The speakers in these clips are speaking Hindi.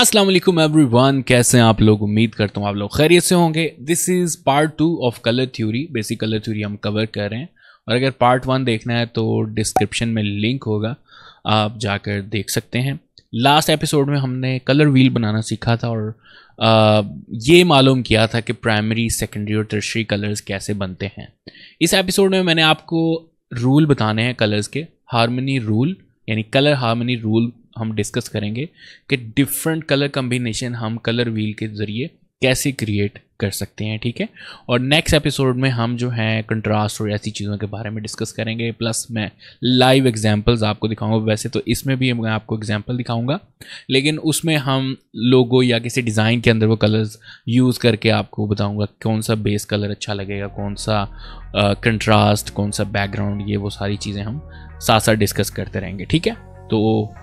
अस्सलाम वालेकुम एवरीवन कैसे हैं आप लोग उम्मीद करता हूँ आप लोग खैरियत से होंगे this is part two of colour theory basic colour theory हम कवर कर रहे हैं और अगर पार्ट वन देखना है तो डिस्क्रिप्शन में लिंक होगा आप जाकर देख सकते हैं लास्ट एपिसोड में हमने कलर व्हील बनाना सीखा था और आ, ये मालूम किया था कि प्राइमरी सेकेंडरी और टर्शरी कलर्स कैसे बनते हैं इस एपिसोड में मैंने आपको रूल बताने हैं कलर्स के हारमोनी रूल यानी कलर हारमोनी रूल हम डिस्कस करेंगे कि डिफरेंट कलर कम्बिनेशन हम कलर व्हील के ज़रिए कैसे क्रिएट कर सकते हैं ठीक है और नेक्स्ट एपिसोड में हम जो हैं कंट्रास्ट और ऐसी चीज़ों के बारे में डिस्कस करेंगे प्लस मैं लाइव एग्जांपल्स आपको दिखाऊंगा वैसे तो इसमें भी मैं आपको एग्जांपल दिखाऊंगा लेकिन उसमें हम लोगो या किसी डिज़ाइन के अंदर वो कलर्स यूज़ करके आपको बताऊंगा कौन सा बेस कलर अच्छा लगेगा कौन सा कंट्रास्ट कौन सा बैकग्राउंड ये वो सारी चीज़ें हम साथ साथ डिस्कस करते रहेंगे ठीक है तो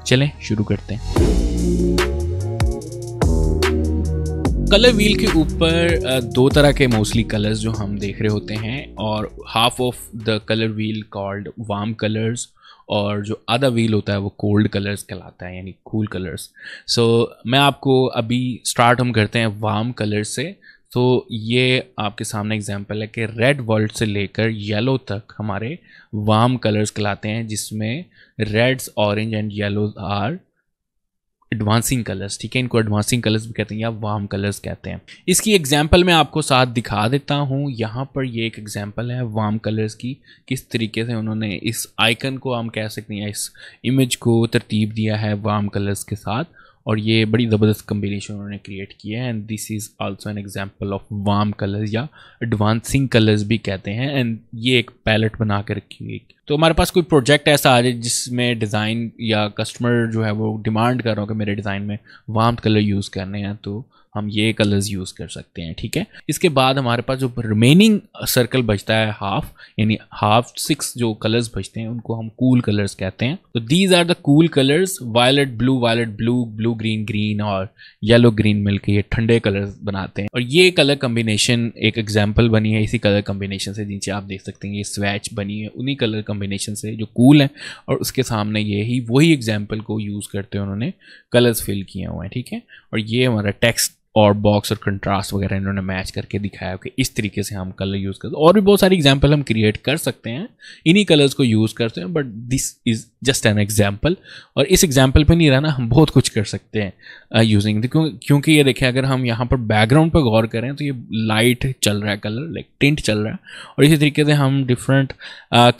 चलें शुरू करते हैं कलर व्हील के ऊपर दो तरह के मोस्टली कलर्स जो हम देख रहे होते हैं और half of the colour wheel called warm colours और जो आधा व्हील होता है वो कोल्ड कलर्स कहलाता है यानी कूल कलर्स सो मैं आपको अभी स्टार्ट हम करते हैं वार्म कलर्स से तो ये आपके सामने एग्जाम्पल है कि रेड वर्ल्ड से लेकर येलो तक हमारे वार्म कलर्स कहलाते हैं जिसमें reds orange and yellow are advancing colours ठीक है इनको एडवांसिंग कलर्स भी कहते हैं या वार्म कलर्स कहते हैं इसकी एग्जाम्पल मैं आपको साथ दिखा देता हूँ यहाँ पर ये एक एग्जाम्पल है वार्म कलर्स की किस तरीके से उन्होंने इस आइकन को हम कह सकते हैं इस इमेज को तरतीब दिया है वार्म कलर्स के साथ और ये बड़ी ज़बरदस्त कम्बिनेशन उन्होंने क्रिएट किया है and this is also an example of warm colours या एडवांसिंग कलर्स भी कहते हैं एंड ये एक पैलेट बना के रखी हुई तो हमारे पास कोई प्रोजेक्ट ऐसा आ जाए जिसमें डिज़ाइन या कस्टमर जो है वो डिमांड कर रहा हो कि मेरे डिज़ाइन में वाम कलर यूज़ करने हैं तो हम ये कलर्स यूज़ कर सकते हैं ठीक है इसके बाद हमारे पास जो रिमेनिंग सर्कल बचता है हाफ यानी हाफ सिक्स जो कलर्स बचते हैं उनको हम कूल cool कलर्स कहते हैं तो these are the cool colours violet blue violet blue blue green green और येलो ग्रीन मिलकर ये ठंडे कलर्स बनाते हैं और ये कलर कम्बिनेशन एक एग्जाम्पल बनी है इसी कलर कम्बिनेशन से जिनसे आप देख सकते हैं ये स्वैच बनी है उन्हीं कलर कॉम्बिनेशन से जो कूल हैं और उसके सामने ये ही वही एग्जाम्पल को यूज़ करते हुए उन्होंने कलर्स फिल किए हुए हैं ठीक है और ये हमारा टेक्स्ट और बॉक्स और कंट्रास्ट वगैरह इन्होंने मैच करके दिखाया कि इस तरीके से हम कलर यूज़ करते हैं और भी बहुत सारी एग्जाम्पल हम क्रिएट कर सकते हैं इन्हीं कलर्स को यूज़ करते हैं but this is just an example और इस एग्जाम्पल पे नहीं रहना हम बहुत कुछ कर सकते हैं यूजिंग uh, क्यों, क्योंकि ये देखें अगर हम यहाँ पर बैकग्राउंड पर गौर करें तो ये लाइट चल रहा है कलर लाइक टेंट चल रहा है और इसी तरीके से हम डिफरेंट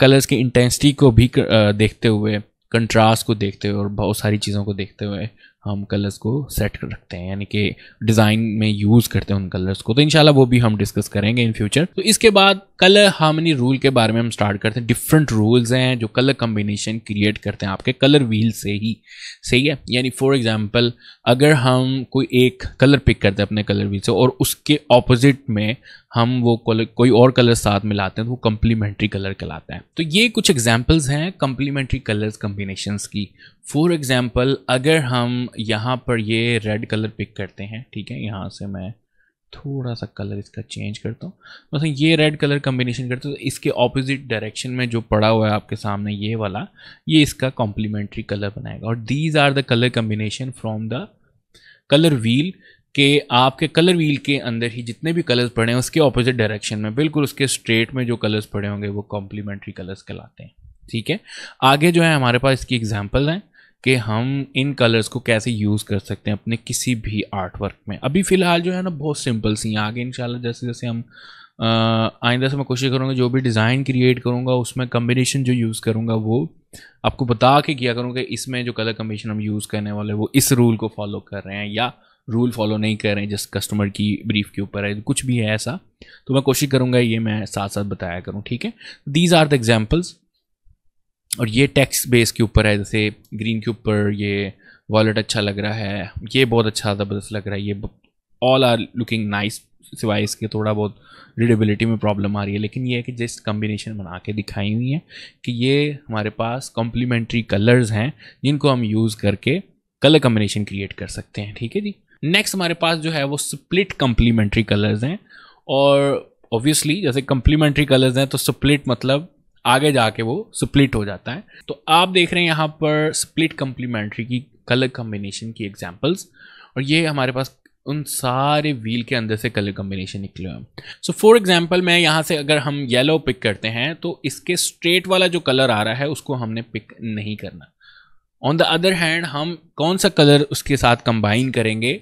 कलर्स uh, की इंटेंसिटी को भी uh, देखते हुए कंट्रास्ट को देखते हुए और बहुत सारी चीज़ों को देखते हुए हम कलर्स को सेट कर रखते हैं यानी कि डिज़ाइन में यूज़ करते हैं उन कलर्स को तो इन वो भी हम डिस्कस करेंगे इन फ्यूचर तो इसके बाद कलर हार्मनी रूल के बारे में हम स्टार्ट करते हैं डिफरेंट रूल्स हैं जो कलर कम्बिनेशन क्रिएट करते हैं आपके कलर व्हील से ही सही है यानी फॉर एग्ज़ाम्पल अगर हम कोई एक कलर पिक करते हैं अपने कलर व्हील से और उसके ऑपोजिट में हम वो कलर कोई और कलर साथ में लाते हैं तो वो कम्प्लीमेंट्री कलर कहलाते हैं तो ये कुछ एग्जाम्पल्स हैं कम्प्लीमेंट्री कलर्स कम्बिनेशन की फॉर एग्ज़ाम्पल अगर हम यहाँ पर ये रेड कलर पिक करते हैं ठीक है यहाँ से मैं थोड़ा सा कलर इसका चेंज करता हूँ मतलब ये रेड कलर कम्बिनेशन करते हो तो इसके ऑपोजिट डायरेक्शन में जो पड़ा हुआ है आपके सामने ये वाला ये इसका कॉम्प्लीमेंट्री कलर बनाएगा और these are the colour combination from the colour wheel कि आपके कलर व्हील के अंदर ही जितने भी कलर्स पड़े हैं उसके ऑपोजिट डायरेक्शन में बिल्कुल उसके स्ट्रेट में जो कलर्स पड़े होंगे वो कॉम्प्लीमेंट्री कलर्स कहलाते हैं ठीक है आगे जो है हमारे पास इसकी एग्जाम्पल हैं कि हम इन कलर्स को कैसे यूज़ कर सकते हैं अपने किसी भी आर्ट वर्क में अभी फ़िलहाल जो है ना बहुत सिंपल सी हैं आगे इन जैसे जैसे हम आइंदा से मैं कोशिश करूँगा जो भी डिज़ाइन क्रिएट करूँगा उसमें कम्बिनेशन जो यूज़ करूँगा वो आपको बता के किया करूँगा कि इसमें जो कलर कम्बिनेशन हम यूज़ करने वाले वो इस रूल को फॉलो कर रहे हैं या रूल फॉलो नहीं कर रहे हैं जिस कस्टमर की ब्रीफ के ऊपर है कुछ भी है ऐसा तो मैं कोशिश करूँगा ये मैं साथ साथ बताया करूँ ठीक है दीज आर द एग्जाम्पल्स और ये टैक्स बेस के ऊपर है जैसे ग्रीन के ऊपर ये वॉलेट अच्छा लग रहा है ये बहुत अच्छा ज़बरदस्त लग रहा है ये ऑल आर लुकिंग नाइस सिवाय इसके थोड़ा बहुत रीडेबिलिटी में प्रॉब्लम आ रही है लेकिन ये है कि जिस कम्बिनेशन बना के दिखाई हुई है कि ये हमारे पास कॉम्प्लीमेंट्री कलर्स हैं जिनको हम यूज़ करके कलर कम्बिनेशन क्रिएट कर सकते हैं ठीक है जी नेक्स्ट हमारे पास जो है वो स्प्लिट कम्प्लीमेंट्री कलर्स हैं और ऑब्वियसली जैसे कम्प्लीमेंट्री कलर्स हैं तो स्प्लिट मतलब आगे जाके वो स्प्लिट हो जाता है तो आप देख रहे हैं यहाँ पर स्प्लिट कम्प्लीमेंट्री की कलर कम्बिनेशन की एग्जाम्पल्स और ये हमारे पास उन सारे व्हील के अंदर से कलर कम्बिनेशन निकले हैं सो फॉर एग्जाम्पल मैं यहाँ से अगर हम येलो पिक करते हैं तो इसके स्ट्रेट वाला जो कलर आ रहा है उसको हमने पिक नहीं करना ऑन द अदर हैंड हम कौन सा कलर उसके साथ कंबाइन करेंगे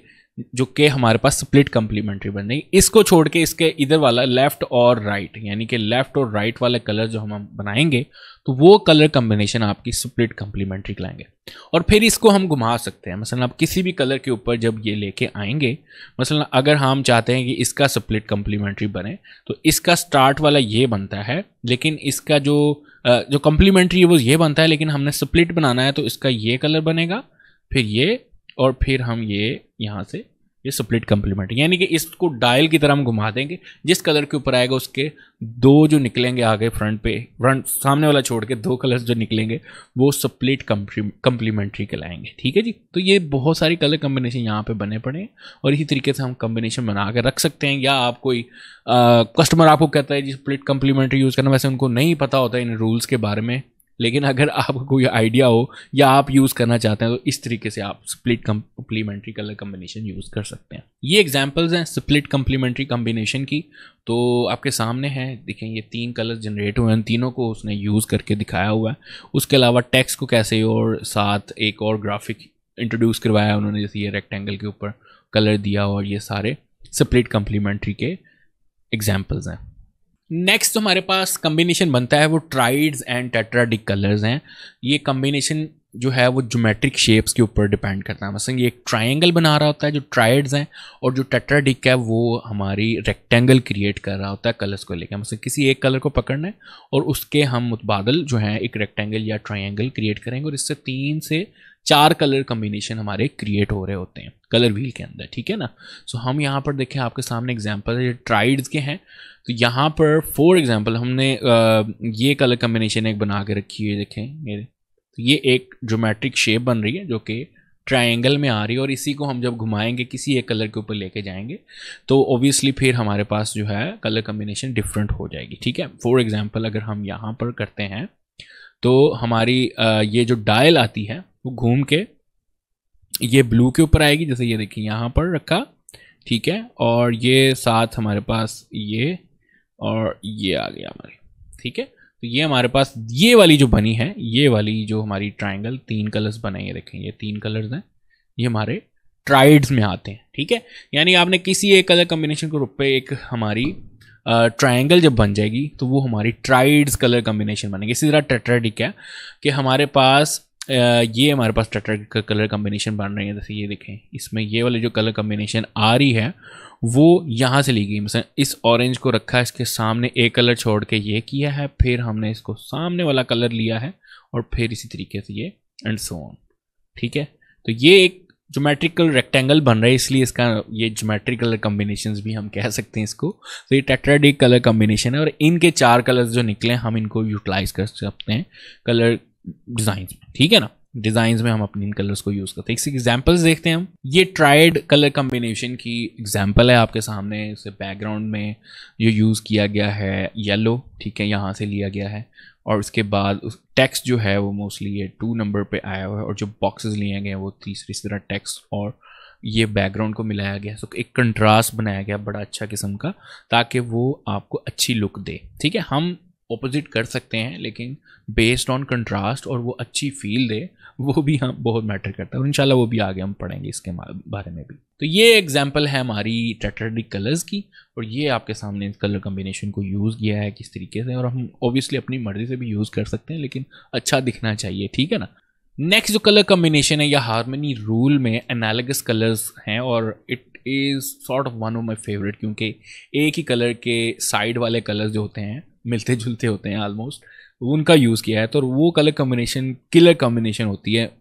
जो कि हमारे पास स्प्लिट कम्प्लीमेंट्री बन जाएगी इसको छोड़ के इसके इधर वाला लेफ्ट और राइट right, यानी कि लेफ्ट और राइट right वाले कलर जो हम बनाएंगे तो वो कलर कम्बिनेशन आपकी स्प्लिट कम्प्लीमेंट्री लाएंगे और फिर इसको हम घुमा सकते हैं मसलन आप किसी भी कलर के ऊपर जब ये लेके आएंगे मसलन अगर हम चाहते हैं कि इसका स्प्लिट कम्प्लीमेंट्री बने तो इसका स्टार्ट वाला ये बनता है लेकिन इसका जो जो है वो ये बनता है लेकिन हमने स्प्लिट बनाना है तो इसका ये कलर बनेगा फिर ये और फिर हम ये यहाँ से ये स्प्लिट कम्प्लीमेंट यानी कि इसको डायल की तरह हम घुमा देंगे जिस कलर के ऊपर आएगा उसके दो जो निकलेंगे आगे फ्रंट पे फ्रंट सामने वाला छोड़ के दो कलर्स जो निकलेंगे वो स्प्लिट कम्प्लीमेंट्री कहलाएंगे ठीक है जी तो ये बहुत सारी कलर कम्बिनेशन यहाँ पे बने पड़े हैं और इसी तरीके से हम कम्बिनेशन बना के रख सकते हैं या आप कोई आ, कस्टमर आपको कहता है जी स्प्लिट कम्प्लीमेंट्री यूज़ करना वैसे उनको नहीं पता होता है इन रूल्स के बारे में लेकिन अगर आपको कोई आइडिया हो या आप यूज़ करना चाहते हैं तो इस तरीके से आप split complementary colour combination use कर सकते हैं ये एग्जांपल्स हैं स्प्लिट कम्प्लीमेंट्री कम्बिनेशन की तो आपके सामने है देखें ये तीन कलर जनरेट हुए हैं तीनों को उसने यूज़ करके दिखाया हुआ है उसके अलावा टैक्स को कैसे और साथ एक और ग्राफिक इंट्रोड्यूस करवाया उन्होंने जैसे ये रेक्टेंगल के ऊपर कलर दिया और ये सारे स्प्लिट कम्प्लीमेंट्री के एग्जाम्पल्स हैं नेक्स्ट हमारे पास कम्बिनेशन बनता है वो ट्राइड्स एंड टेट्राडिक कलर्स हैं ये कम्बिनेशन जो है वो जोमेट्रिक शेप्स के ऊपर डिपेंड करता है मसलन ये एक ट्राइंगल बना रहा होता है जो ट्राइड्स हैं और जो टेट्राडिक है वो हमारी रेक्टेंगल क्रिएट कर रहा होता है कलर्स को लेकर मसलन किसी एक कलर को पकड़ना है और उसके हम मुतबादल जो हैं एक रेक्टेंगल या ट्राइंगल क्रिएट करेंगे और इससे तीन से चार कलर कम्बिनेशन हमारे क्रिएट हो रहे होते हैं कलर व्हील के अंदर ठीक है ना सो so, हम यहाँ पर देखें आपके सामने एग्जाम्पल है ट्राइड्स के हैं तो यहाँ पर फोर एग्जाम्पल हमने आ, ये कलर कम्बिनेशन एक बना के रखी है देखें मेरे तो ये एक जोमेट्रिक शेप बन रही है जो कि ट्राइंगल में आ रही है और इसी को हम जब घुमाएंगे किसी एक कलर के ऊपर लेके जाएंगे तो ओबियसली फिर हमारे पास जो है कलर कम्बिनेशन डिफरेंट हो जाएगी ठीक है फॉर एग्ज़ाम्पल अगर हम यहाँ पर करते हैं तो हमारी ये जो डायल आती है वो घूम के ये ब्लू के ऊपर आएगी जैसे ये देखिए यहाँ पर रखा ठीक है और ये साथ हमारे पास ये और ये आ गया हमारे ठीक है तो ये हमारे पास ये वाली जो बनी है ये वाली जो हमारी ट्रायंगल तीन कलर्स बने ये देखें ये तीन कलर्स हैं ये हमारे ट्राइड्स में आते हैं ठीक है यानी आपने किसी एक कलर कॉम्बिनेशन के रूप पर एक हमारी ट्रायंगल जब बन जाएगी तो वो हमारी ट्राइड्स कलर कॉम्बिनेशन बनेगी इसी तरह टेट्राडिक है कि हमारे पास ये हमारे पास टटर का कलर कम्बिनेशन बन रही है जैसे ये देखें इसमें ये वाले जो कलर कम्बिनेशन आ रही है वो यहाँ से ली गई मतलब इस ऑरेंज को रखा इसके सामने एक कलर छोड़ के ये किया है फिर हमने इसको सामने वाला कलर लिया है और फिर इसी तरीके से ये एंड सो ऑन ठीक है तो ये एक जोमेट्रिकल रेक्टेंगल बन रहा है इसलिए इसका ये जोमेट्रिक कलर कम्बिनेशन भी हम कह सकते हैं इसको तो ये टेट्राडिक कलर कम्बिनेशन है और इनके चार कलर्स जो निकले हम इनको यूटिलाइज कर सकते हैं कलर डिजाइन में ठीक है ना डिजाइन में हम अपने इन कलर्स को यूज करते हैं इसी एग्जाम्पल्स देखते हैं हम ये ट्राइड कलर कॉम्बिनेशन की एग्जाम्पल है आपके सामने इसे बैकग्राउंड में जो यूज किया गया है येलो ठीक है यहाँ से लिया गया है और उसके बाद उस टेक्स्ट जो है वो मोस्टली ये टू नंबर पे आया हुआ है और जो बॉक्सेस लिए गए हैं वो तीसरी तरह टेक्स्ट और ये बैकग्राउंड को मिलाया गया है एक कंट्रास्ट बनाया गया बड़ा अच्छा किस्म का ताकि वो आपको अच्छी लुक दे ठीक है हम ऑपोजिट कर सकते हैं लेकिन बेस्ड ऑन कंट्रास्ट और वो अच्छी फील दे वो भी हम बहुत मैटर करता है और वो भी आगे हम पढ़ेंगे इसके बारे में भी तो ये एग्जांपल है हमारी टेट्राडिक कलर्स की और ये आपके सामने इस कलर कम्बिनेशन को यूज़ किया है किस तरीके से और हम ऑब्वियसली अपनी मर्ज़ी से भी यूज़ कर सकते हैं लेकिन अच्छा दिखना चाहिए ठीक है ना नेक्स्ट जो कलर कम्बिनेशन है या हारमोनी रूल में एनालगस कलर्स हैं और it is sort of one of my favourite क्योंकि एक ही कलर के साइड वाले कलर्स जो होते हैं मिलते जुलते होते हैं ऑलमोस्ट उनका यूज़ किया है तो वो कलर कॉम्बिनेशन किलर कॉम्बिनेशन होती है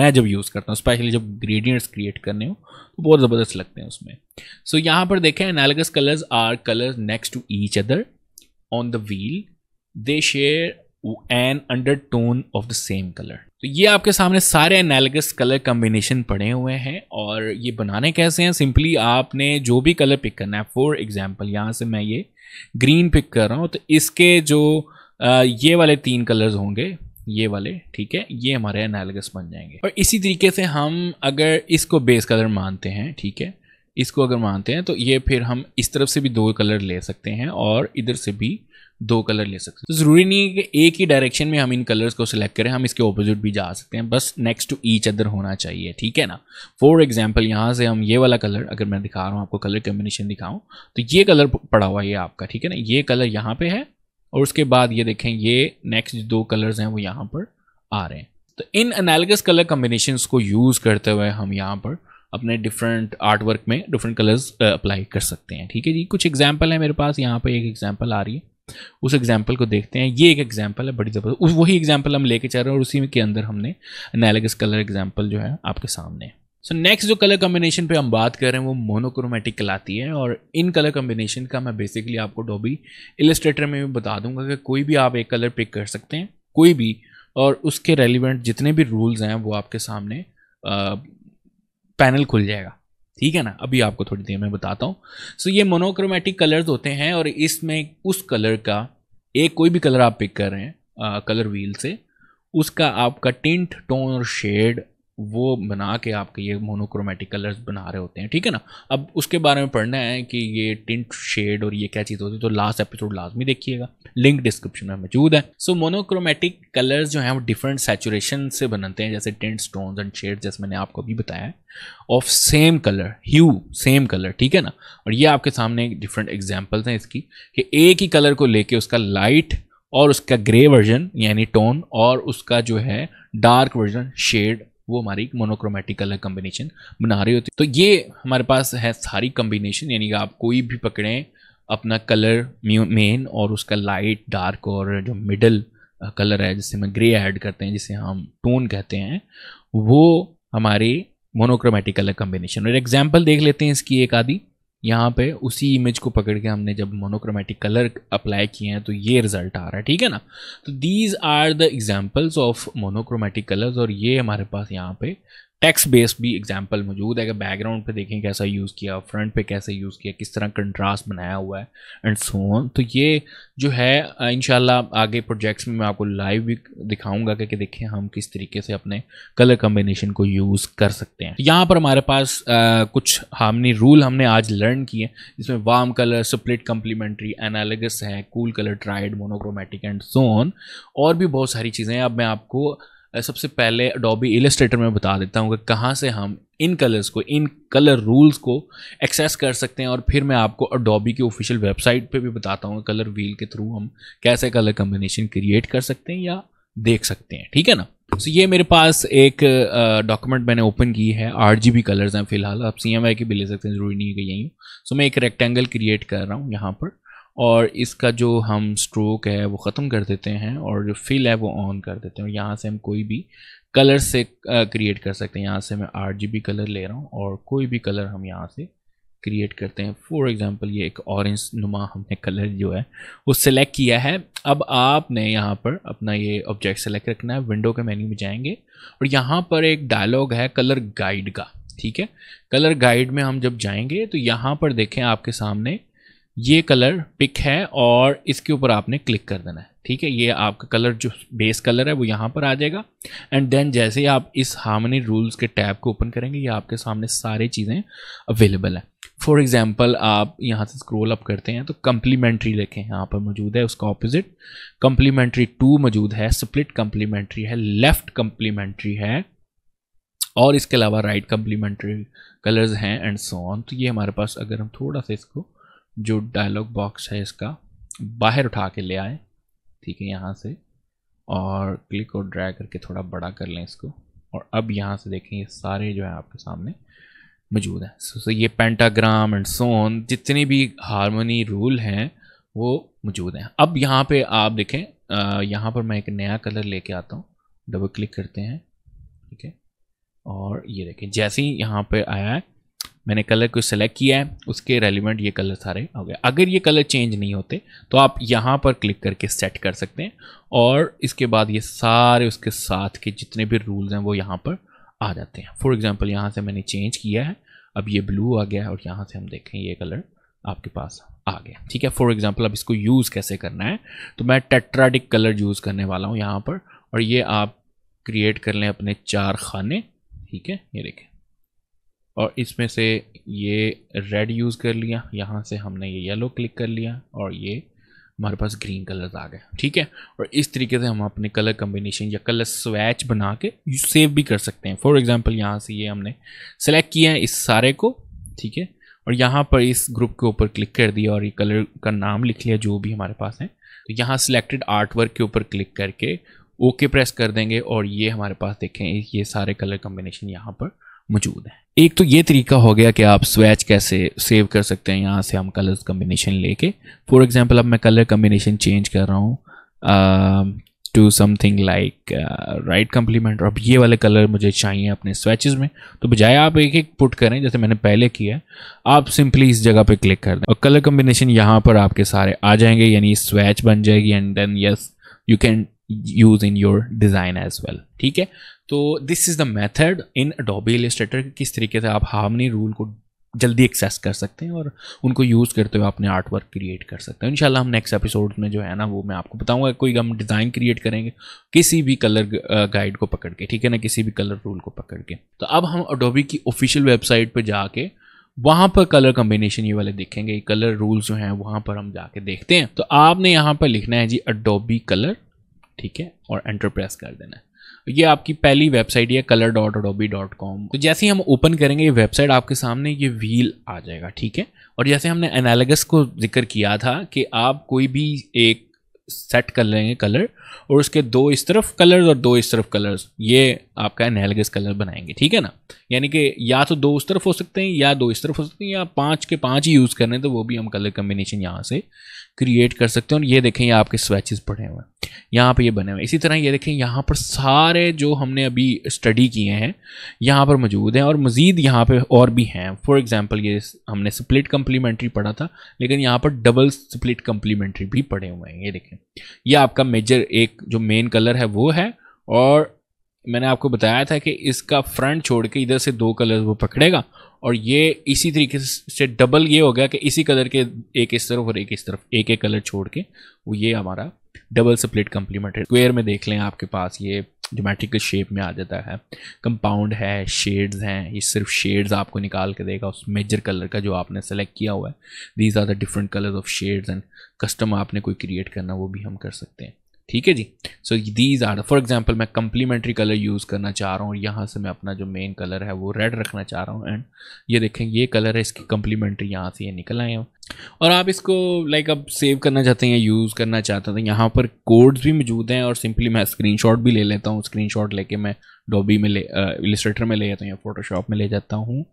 मैं जब यूज़ करता हूँ स्पेशली जब ग्रेडियंट्स क्रिएट करने हो तो बहुत ज़बरदस्त लगते हैं उसमें सो so, यहाँ पर देखें analogous colours are colours next to each other on the wheel they share an undertone of the same colour तो ये आपके सामने सारे एनालगस कलर कम्बिनेशन पड़े हुए हैं और ये बनाने कैसे हैं सिंपली आपने जो भी कलर पिक करना है फॉर एग्जाम्पल यहाँ से मैं ये ग्रीन पिक कर रहा हूँ तो इसके जो ये वाले तीन कलर्स होंगे ये वाले ठीक है ये हमारे एनालगस बन जाएंगे और इसी तरीके से हम अगर इसको बेस कलर मानते हैं ठीक है इसको अगर मानते हैं तो ये फिर हम इस तरफ से भी दो कलर ले सकते हैं और इधर से भी दो कलर ले सकते हैं तो ज़रूरी नहीं है कि एक ही डायरेक्शन में हम इन कलर्स को सिलेक्ट करें हम इसके ऑपोजिट भी जा सकते हैं बस नेक्स्ट टू ईच अदर होना चाहिए ठीक है ना फॉर एग्जाम्पल यहाँ से हम ये वाला कलर अगर मैं दिखा रहा हूँ आपको कलर कम्बिनेशन दिखाऊँ तो ये कलर पड़ा हुआ है आपका ठीक है ना ये कलर यहाँ पर है और उसके बाद ये देखें ये नेक्स्ट दो कलर्स हैं वो यहाँ पर आ रहे हैं तो इन अनालगस कलर कम्बिनेशन को यूज़ करते हुए हम यहाँ पर अपने डिफरेंट आर्ट वर्क में डिफरेंट कलर्स अप्लाई कर सकते हैं ठीक है जी कुछ एग्जाम्पल है मेरे पास यहाँ पर एक एग्जाम्पल आ रही है उस एग्जाम्पल को देखते हैं ये एक एग्जाम्पल है बड़ी ज़बरदस्त उस वही एग्जाम्पल हम लेके चल रहे हैं और उसी के अंदर हमने एनालिगस कलर एग्जाम्पल जो है आपके सामने सो so नेक्स्ट जो कलर कॉम्बिनेशन पे हम बात कर रहे हैं वो मोनोक्रोमेटिक कहलाती है और इन कलर कॉम्बिनेशन का मैं बेसिकली आपको डॉबी इलस्ट्रेटर में भी बता दूंगा कि कोई भी आप एक कलर पिक कर सकते हैं कोई भी और उसके रेलिवेंट जितने भी रूल्स हैं वो आपके सामने आ, पैनल खुल जाएगा ठीक है ना अभी आपको थोड़ी देर में बताता हूँ सो so, ये मोनोक्रोमेटिक कलर्स होते हैं और इसमें उस कलर का एक कोई भी कलर आप पिक कर रहे हैं आ, कलर व्हील से उसका आपका टिंट टोन और शेड वो बना के आपके ये मोनोक्रोमेटिक कलर्स बना रहे होते हैं ठीक है ना अब उसके बारे में पढ़ना है कि ये टिंट शेड और ये क्या चीज़ होती है तो लास्ट एपिसोड लाजमी देखिएगा लिंक डिस्क्रिप्शन में मौजूद है सो मोनोक्रोमेटिक कलर्स जो हैं वो डिफरेंट सेचुरेशन से बनते हैं जैसे टिंट स्टोन एंड शेड जैसे मैंने आपको अभी बताया है of same colour hue same colour ठीक है ना और ये आपके सामने डिफरेंट एग्जाम्पल्स हैं इसकी कि एक ही कलर को लेके उसका लाइट और उसका ग्रे वर्जन यानी टोन और उसका जो है डार्क वर्जन शेड वो हमारी मोनोक्रोमेटिक कलर कम्बिनेशन बना रही होती है तो ये हमारे पास है सारी कम्बिनेशन यानी कि आप कोई भी पकड़ें अपना कलर मेन और उसका लाइट डार्क और जो मिडल कलर है जिससे हम ग्रे ऐड करते हैं जिसे हम टोन कहते हैं वो हमारी मोनोक्रोमेटिक कलर कम्बिनेशन और एग्जाम्पल देख लेते हैं इसकी एक आधी यहाँ पे उसी इमेज को पकड़ के हमने जब मोनोक्रोमेटिक कलर अप्लाई किए हैं तो ये रिजल्ट आ रहा है ठीक है ना तो these are the examples of monochromatic colours और ये हमारे पास यहाँ पे टेक्स्ट बेस्ड भी एग्जाम्पल मौजूद है कि बैकग्राउंड पे देखें कैसा यूज़ किया फ्रंट पे कैसे यूज़ किया किस तरह कंट्रास्ट बनाया हुआ है एंड सो ऑन तो ये जो है इन आगे प्रोजेक्ट्स में मैं आपको लाइव भी दिखाऊंगा कि, कि देखें हम किस तरीके से अपने कलर कम्बिनेशन को यूज़ कर सकते हैं यहाँ पर हमारे पास आ, कुछ हमने रूल हमने आज लर्न किए जिसमें warm colour split complementary analogous है cool colour triad monochromatic and so on और भी बहुत सारी चीज़ें अब मैं आपको सबसे पहले डॉबी इलस्ट्रेटर में बता देता हूँ कि कहाँ से हम इन कलर्स को इन कलर रूल्स को एक्सेस कर सकते हैं और फिर मैं आपको डॉबी की ऑफिशियल वेबसाइट पे भी बताता हूँ कलर व्हील के थ्रू हम कैसे कलर कम्बिनेशन क्रिएट कर सकते हैं या देख सकते हैं ठीक है ना सो so, ये मेरे पास एक डॉक्यूमेंट मैंने ओपन की है आठ जी बी कलर्स हैं फिलहाल आप सी एम आई के भी ले सकते हैं ज़रूरी नहीं है कि यही सो so, मैं एक रेक्टेंगल क्रिएट कर रहा हूँ यहाँ पर और इसका जो हम स्ट्रोक है वो ख़त्म कर देते हैं और जो फिल है वो ऑन कर देते हैं और यहाँ से हम कोई भी कलर से क्रिएट कर सकते हैं यहाँ से मैं आर कलर ले रहा हूँ और कोई भी कलर हम यहाँ से क्रिएट करते हैं फॉर एग्ज़ाम्पल ये एक ऑरेंज नुमा हमने कलर जो है वो सिलेक्ट किया है अब आपने यहाँ पर अपना ये ऑब्जेक्ट सेलेक्ट रखना है विंडो के मेन्यू में जाएंगे और यहाँ पर एक डायलॉग है कलर गाइड का ठीक है कलर गाइड में हम जब जाएंगे तो यहाँ पर देखें आपके सामने ये कलर पिक है और इसके ऊपर आपने क्लिक कर देना है ठीक है ये आपका कलर जो बेस कलर है वो यहाँ पर आ जाएगा एंड देन जैसे ही आप इस हार्मनी रूल्स के टैब को ओपन करेंगे ये आपके सामने सारे चीज़ें अवेलेबल हैं फॉर एग्जाम्पल आप यहाँ से स्क्रोल अप करते हैं तो कम्प्लीमेंट्री देखें यहाँ पर मौजूद है उसका ऑपोजिट कम्प्लीमेंट्री टू मौजूद है स्प्लिट कम्प्लीमेंट्री है लेफ्ट कम्प्लीमेंट्री है और इसके अलावा राइट कम्प्लीमेंट्री कलर्स हैं एंड सो ऑन तो ये हमारे पास अगर हम थोड़ा सा इसको जो डायलॉग बॉक्स है इसका बाहर उठा के ले आए ठीक है यहाँ से और क्लिक और ड्रैग करके थोड़ा बड़ा कर लें इसको और अब यहाँ से देखें ये सारे जो है आपके सामने मौजूद हैं सो ये पेंटाग्राम एंड सोन जितने भी हारमोनी रूल हैं वो मौजूद हैं अब यहाँ पे आप देखें यहाँ पर मैं एक नया कलर लेके आता हूँ डबल क्लिक करते हैं ठीक है और ये देखें जैसे ही यहाँ पे आया है मैंने कलर को सिलेक्ट किया है उसके रेलिवेंट ये कलर सारे हो गए अगर ये कलर चेंज नहीं होते तो आप यहाँ पर क्लिक करके सेट कर सकते हैं और इसके बाद ये सारे उसके साथ के जितने भी रूल्स हैं वो यहाँ पर आ जाते हैं फॉर एग्ज़ाम्पल यहाँ से मैंने चेंज किया है अब ये ब्लू आ गया है और यहाँ से हम देखें ये कलर आपके पास आ गया ठीक है फॉर एग्ज़ाम्पल अब इसको यूज़ कैसे करना है तो मैं टेट्राडिक कलर यूज़ करने वाला हूँ यहाँ पर और ये आप क्रिएट कर लें अपने चार खाने ठीक है ये देखें और इसमें से ये रेड यूज़ कर लिया यहाँ से हमने ये येलो क्लिक कर लिया और ये हमारे पास ग्रीन कलर आ गए ठीक है और इस तरीके से हम अपने कलर कम्बिनेशन या कलर स्वैच बना के सेव भी कर सकते हैं फॉर एग्जांपल यहाँ से ये हमने सेलेक्ट किया है इस सारे को ठीक है और यहाँ पर इस ग्रुप के ऊपर क्लिक कर दिया और ये कलर का नाम लिख लिया जो भी हमारे पास है तो यहाँ सिलेक्टेड आर्ट वर्क के ऊपर क्लिक करके ओके प्रेस कर देंगे और ये हमारे पास देखें ये सारे कलर कम्बिनेशन यहाँ पर मौजूद है एक तो ये तरीका हो गया कि आप स्वैच कैसे सेव कर सकते हैं यहाँ से हम कलर कम्बिनेशन लेके फॉर एग्जांपल अब मैं कलर कम्बिनेशन चेंज कर रहा हूँ to something like right complement अब ये वाले कलर मुझे चाहिए अपने स्वैचेज में तो बजाय आप एक एक पुट करें जैसे मैंने पहले किया है आप सिंपली इस जगह पर क्लिक कर दें और कलर कम्बिनेशन यहाँ पर आपके सारे आ जाएंगे यानी स्वैच बन जाएगी and then yes you can use in your design as well ठीक है तो this is the method in Adobe Illustrator किस तरीके से आप हार्मनी रूल को जल्दी एक्सेस कर सकते हैं और उनको यूज़ करते हुए अपने आर्ट वर्क क्रिएट कर सकते हैं इंशाल्लाह हम नेक्स्ट एपिसोड में जो है ना वो मैं आपको बताऊंगा कोई हम डिज़ाइन क्रिएट करेंगे किसी भी कलर गाइड uh, को पकड़ के ठीक है ना किसी भी कलर रूल को पकड़ के तो अब हम अडोबी की ऑफिशियल वेबसाइट पर जाके वहाँ पर कलर कॉम्बिनेशन ये वाले देखेंगे कलर रूल्स जो हैं वहाँ पर हम जाके देखते हैं तो आपने यहाँ पर लिखना है जी अडोबी कलर ठीक है और एंटर प्रेस कर देना है तो ये आपकी पहली वेबसाइट है colour dot Adobe dot com तो जैसे ही हम ओपन करेंगे ये वेबसाइट आपके सामने ये व्हील आ जाएगा ठीक है और जैसे हमने एनालिगस को जिक्र किया था कि आप कोई भी एक सेट कर लेंगे कलर और उसके दो इस तरफ कलर्स और दो इस तरफ कलर्स ये आपका एनालगस कलर बनाएंगे ठीक है ना यानी कि या तो दो उस तरफ हो सकते हैं या दो इस तरफ हो सकते हैं या पाँच के पाँच ही यूज़ कर रहे हैं तो वो भी हम कलर कम्बिनेशन यहाँ से क्रिएट कर सकते हैं और ये देखें ये आपके स्वेचेस पड़े हुए हैं यहाँ पे ये बने हुए हैं इसी तरह ये देखें यहाँ पर सारे जो हमने अभी स्टडी किए हैं यहाँ पर मौजूद हैं और मज़ीद यहाँ पे और भी हैं फॉर एग्जांपल ये हमने स्प्लिट कम्प्लीमेंट्री पढ़ा था लेकिन यहाँ पर डबल स्प्लिट कम्प्लीमेंट्री भी पढ़े हुए हैं ये देखें यह आपका मेजर एक जो मेन कलर है वो है और मैंने आपको बताया था कि इसका फ्रंट छोड़ के इधर से दो कलर वो पकड़ेगा और ये इसी तरीके से डबल ये हो गया कि इसी कलर के एक इस तरफ और एक इस तरफ एक एक कलर छोड़ के वो ये हमारा डबल स्प्लिट कम्प्लीमेंट है स्क्वेयर में देख लें आपके पास ये जोमेट्रिकल शेप में आ जाता है कंपाउंड है शेड्स हैं ये सिर्फ शेड्स आपको निकाल के देगा उस मेजर कलर का जो आपने सेलेक्ट किया हुआ है these are the different colours of shades and custom आपने कोई क्रिएट करना वो भी हम कर सकते हैं ठीक है जी so these are for example मैं कम्प्लीमेंट्री कलर यूज़ करना चाह रहा हूँ यहाँ से मैं अपना जो मेन कलर है वो रेड रखना चाह रहा हूँ एंड ये देखें ये कलर है इसकी कम्प्लीमेंट्री यहाँ से ये निकल आए हैं और आप इसको लाइक like, अब सेव करना चाहते हैं या यूज़ करना चाहते हैं तो यहाँ पर कोड्स भी मौजूद हैं और सिंपली मैं स्क्रीन भी ले लेता हूँ स्क्रीन लेके मैं डॉबी में ले इलिस्ट्रेटर uh, में ले जाता हूँ या फोटोशॉप में ले जाता हूँ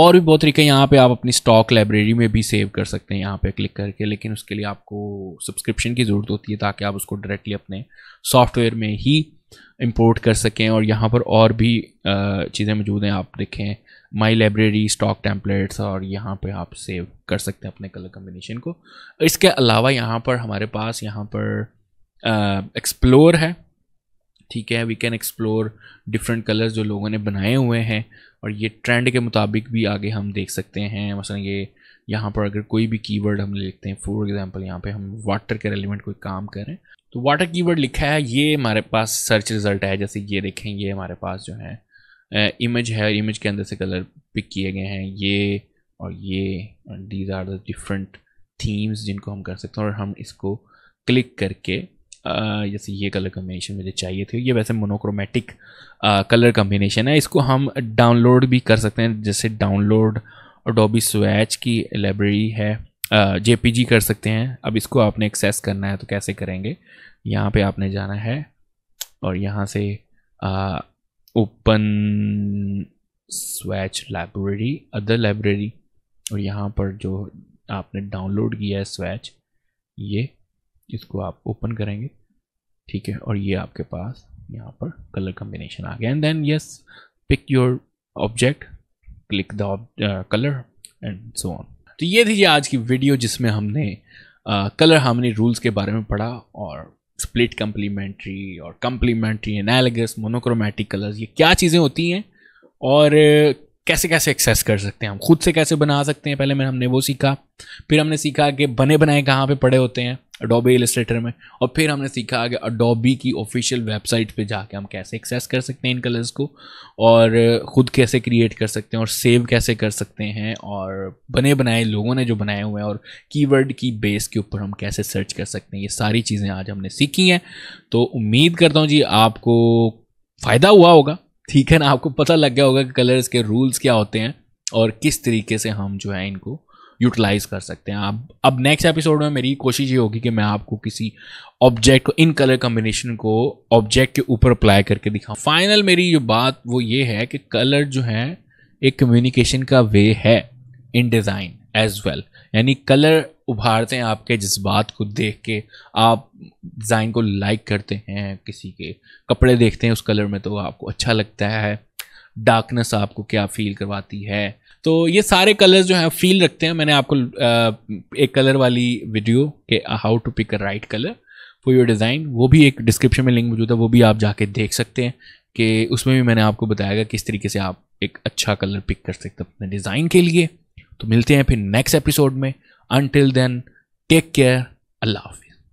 और भी बहुत तरीके यहाँ पे आप अपनी स्टॉक लाइब्रेरी में भी सेव कर सकते हैं यहाँ पे क्लिक करके लेकिन उसके लिए आपको सब्सक्रिप्शन की ज़रूरत होती है ताकि आप उसको डायरेक्टली अपने सॉफ्टवेयर में ही इंपोर्ट कर सकें और यहाँ पर और भी चीज़ें मौजूद हैं आप देखें माई लाइब्रेरी स्टॉक टेम्पलेट्स और यहाँ पर आप सेव कर सकते हैं अपने कलर कम्बिनेशन को इसके अलावा यहाँ पर हमारे पास यहाँ पर एक्सप्लोर है ठीक है we can explore different colours जो लोगों ने बनाए हुए हैं और ये ट्रेंड के मुताबिक भी आगे हम देख सकते हैं मसलन ये यहाँ पर अगर कोई भी कीवर्ड हम लिखते हैं फॉर एग्जांपल यहाँ पे हम वाटर के रेलिवेंट कोई काम करें तो वाटर कीवर्ड लिखा है ये हमारे पास सर्च रिजल्ट है जैसे ये देखें ये हमारे पास जो है इमेज है इमेज के अंदर से कलर पिक किए गए हैं ये और ये these are the different themes जिनको हम कर सकते हैं और हम इसको क्लिक करके जैसे ये कलर कम्बिनेशन मुझे चाहिए थी ये वैसे मोनोक्रोमेटिक कलर कम्बिनेशन है इसको हम डाउनलोड भी कर सकते हैं जैसे डाउनलोड डॉबी स्वैच की लाइब्रेरी है जे uh, कर सकते हैं अब इसको आपने एक्सेस करना है तो कैसे करेंगे यहाँ पे आपने जाना है और यहाँ से open swatch library other library और यहाँ पर जो आपने डाउनलोड किया है स्वैच ये जिसको आप ओपन करेंगे ठीक है और ये आपके पास यहाँ पर कलर कम्बिनेशन आ गया and then yes pick your object click the colour and so on तो ये थी आज की वीडियो जिसमें हमने कलर हार्मनी रूल्स के बारे में पढ़ा और स्प्लिट कम्प्लीमेंट्री और कम्प्लीमेंट्री एनालिगस मोनोक्रोमेटिक कलर्स ये क्या चीज़ें होती हैं और uh, कैसे कैसे एक्सेस कर सकते हैं हम खुद से कैसे बना सकते हैं पहले मैंने हमने वो सीखा फिर हमने सीखा कि बने बनाए कहाँ पे पड़े होते हैं अडोबी इलस्ट्रेटर में और फिर हमने सीखा कि अडोबी की ऑफिशियल वेबसाइट पे जाके हम कैसे एक्सेस कर सकते हैं इन कलर्स को और ख़ुद कैसे क्रिएट कर सकते हैं और सेव कैसे कर सकते हैं और बने बनाए लोगों ने जो बनाए हुए हैं और कीवर्ड की बेस के ऊपर हम कैसे सर्च कर सकते हैं ये सारी चीज़ें आज हमने सीखी हैं तो उम्मीद करता हूँ जी आपको फ़ायदा हुआ होगा ठीक है ना आपको पता लग गया होगा कि कलर्स के रूल्स क्या होते हैं और किस तरीके से हम जो है इनको यूटिलाइज कर सकते हैं आप अब नेक्स्ट एपिसोड में मेरी कोशिश ये होगी कि मैं आपको किसी ऑब्जेक्ट को इन कलर कम्बिनेशन को ऑब्जेक्ट के ऊपर अप्लाई करके दिखाऊं फाइनल मेरी जो बात वो ये है कि कलर जो है एक कम्युनिकेशन का वे है इन डिज़ाइन एज वेल यानी कलर उभारते हैं आपके जज्बात को देख के आप डिज़ाइन को लाइक करते हैं किसी के कपड़े देखते हैं उस कलर में तो आपको अच्छा लगता है डार्कनेस आपको क्या फील करवाती है तो ये सारे कलर्स जो हैं फील रखते हैं मैंने आपको एक कलर वाली वीडियो के how to pick a right colour for your design वो भी एक डिस्क्रिप्शन में लिंक मौजूद है वो भी आप जाके देख सकते हैं कि उसमें भी मैंने आपको बताया किस तरीके से आप एक अच्छा कलर पिक कर सकते हो अपने डिज़ाइन के लिए तो मिलते हैं फिर नेक्स्ट एपिसोड में अनटिल देन टेक केयर अल्लाह